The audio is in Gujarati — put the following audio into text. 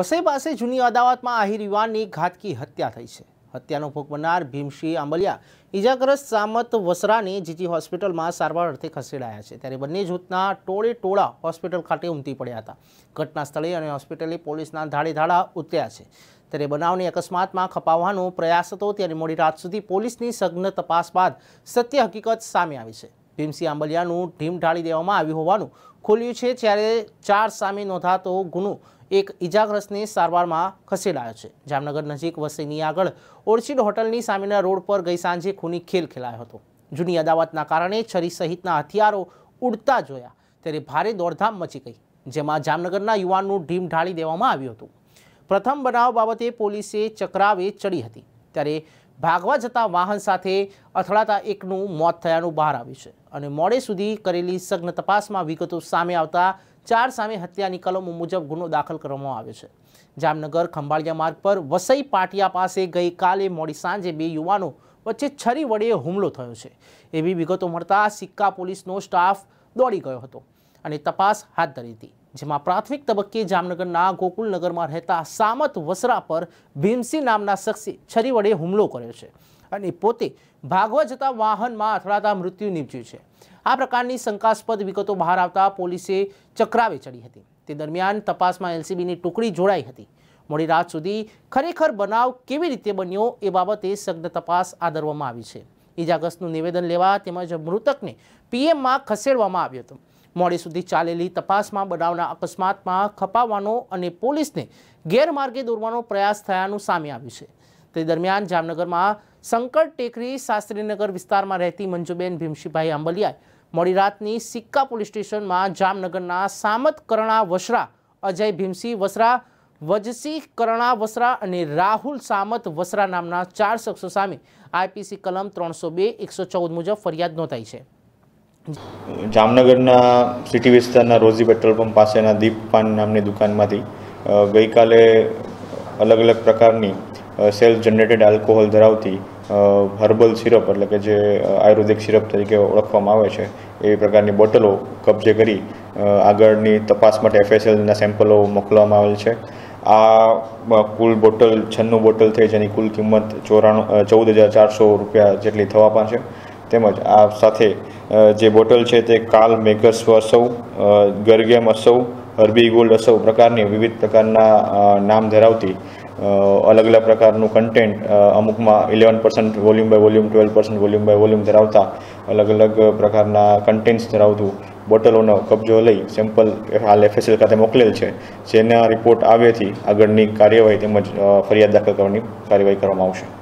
વસઈ પાસે જૂની અદાવતમાં આહિર યુવાનની ઘાતકી હત્યા થઈ છે હત્યાનો ભોગ બનનાર ભીમસિંહ આંબલિયા ઇજાગ્રસ્ત સામત વસરાની જીજી હોસ્પિટલમાં સારવાર અર્થે ખસેડાયા છે ત્યારે બંને જૂથના ટોળે ટોળા હોસ્પિટલ ખાતે ઉમટી પડ્યા હતા ઘટના સ્થળે અને હોસ્પિટલે પોલીસના ધાડે ધાડા ઉતર્યા છે ત્યારે બનાવની અકસ્માતમાં ખપાવવાનો પ્રયાસ હતો ત્યારે મોડી રાત સુધી પોલીસની સઘન તપાસ બાદ સત્ય હકીકત સામે આવી છે ભીમસિંહ આંબલિયાનું ઢીમ ઢાળી દેવામાં આવ્યું હોવાનું ખુલ્યું છે જ્યારે ચાર સામે નોંધાતો ગુનો એક ઇજાગ્રસ્તને સારવારમાં ખસેડાયો છે જામનગર નજીક વસ્તીની આગળ ઓર્ચિડ હોટલની સામેના રોડ પર ગઈ સાંજે ખૂની ખેલ ખેલાયો હતો જૂની અદાવતના કારણે છરી સહિતના હથિયારો ઉડતા જોયા ત્યારે ભારે દોડધામ મચી ગઈ જેમાં જામનગરના યુવાનનું ઢીમ ઢાળી દેવામાં આવ્યું હતું પ્રથમ બનાવ બાબતે પોલીસે ચક્રાવે ચડી હતી ત્યારે ભાગવા જતા વાહન સાથે અથડાતા એકનું મોત થયાનું બહાર આવ્યું છે અને મોડે સુધી કરેલી સઘન તપાસમાં વિગતો સામે આવતા ચાર સામે હત્યાની કલમો મુજબ ગુનો દાખલ કરવામાં આવ્યો છે જામનગર ખંભાળિયા માર્ગ પર વસઈ પાટિયા પાસે ગઈકાલે મોડી સાંજે બે યુવાનો વચ્ચે છરી વડે હુમલો થયો છે એવી વિગતો મળતા સિક્કા પોલીસનો સ્ટાફ દોડી ગયો હતો અને તપાસ હાથ ધરી હતી જેમાં પ્રાથમિક તબક્કે જામનગરના ગોકુલનગરમાં રહેતા સામત વસરા પર ભીમસિંહ નામના શખ્સે છરી વડે હુમલો કર્યો છે અને પોતે ભાગવા જતા વાહનમાં અથડાતા મૃત્યુ નીપજ્યું છે આ પ્રકારની શંકાસ્પદ વિગતો બહાર આવતા પોલીસે ચક્રાવે ચડી હતી તે દરમિયાન તપાસમાં એલસીબીની ટુકડી જોડાઈ હતી મોડી રાત સુધી ખરેખર બનાવ કેવી રીતે બન્યો એ બાબતે સઘન તપાસ આદરવામાં આવી છે ઇજાગ્રસ્તનું નિવેદન લેવા તેમજ મૃતકને પીએમમાં ખસેડવામાં આવ્યો હતો મોડી સુધી ચાલેલી તપાસમાં બનાવના અકસ્માતમાં ખપાવવાનો અને પોલીસને ગેરમાર્ગે દોરવાનો પ્રયાસ થયાનું સામે આવ્યું છે તે દરમિયાન જામનગરમાં સંકટ ટેકરી શાસ્ત્રીનગર વિસ્તારમાં રહેતી મંજુબેન ભીમશીભાઈ આંબલિયાએ મોડી રાતની સિક્કા પોલીસ સ્ટેશનમાં જામનગરના સામત કરણા વસરા અજય ભીમસિંહ વસરા વજસિંહ કરણા વસરા અને રાહુલ સામત વસરા નામના ચાર શખ્સો સામે આઈપીસી કલમ ત્રણસો બે એકસો ચૌદ મુજબ ફરિયાદ નોંધાઈ છે જામનગરના સિટી વિસ્તારના રોઝી પેટ્રોલ પંપ પાસેના દીપ પાન નામની દુકાનમાંથી ગઈકાલે અલગ અલગ પ્રકારની સેલ્ફ જનરેટેડ આલ્કોહોલ ધરાવતી હર્બલ સિરપ એટલે કે જે આયુર્વેદિક સિરપ તરીકે ઓળખવામાં આવે છે એવી પ્રકારની બોટલો કબજે કરી આગળની તપાસ માટે એફએસએલના સેમ્પલો મોકલવામાં આવેલ છે આ કુલ બોટલ છન્નું બોટલ થઈ જેની કુલ કિંમત ચોરાણું ચૌદ હજાર ચારસો રૂપિયા જેટલી થવા છે તેમજ આ સાથે જે બોટલ છે તે કાલ મેઘસ્વ અસૌ ગરગેમ અસૌ હર્બી ગોલ્ડ અસૌ પ્રકારની વિવિધ પ્રકારના નામ ધરાવતી અલગ અલગ પ્રકારનું કન્ટેન્ટ અમુકમાં eleven percent volume by volume twelve percent volume by volume ધરાવતા અલગ અલગ પ્રકારના કન્ટેન્ટ્સ ધરાવતું બોટલોનો કબજો લઈ સેમ્પલ હાલ એફએસએલ ખાતે મોકલેલ છે જેના રિપોર્ટ આવ્યાથી આગળની કાર્યવાહી તેમજ ફરિયાદ દાખલ કરવાની કાર્યવાહી કરવામાં આવશે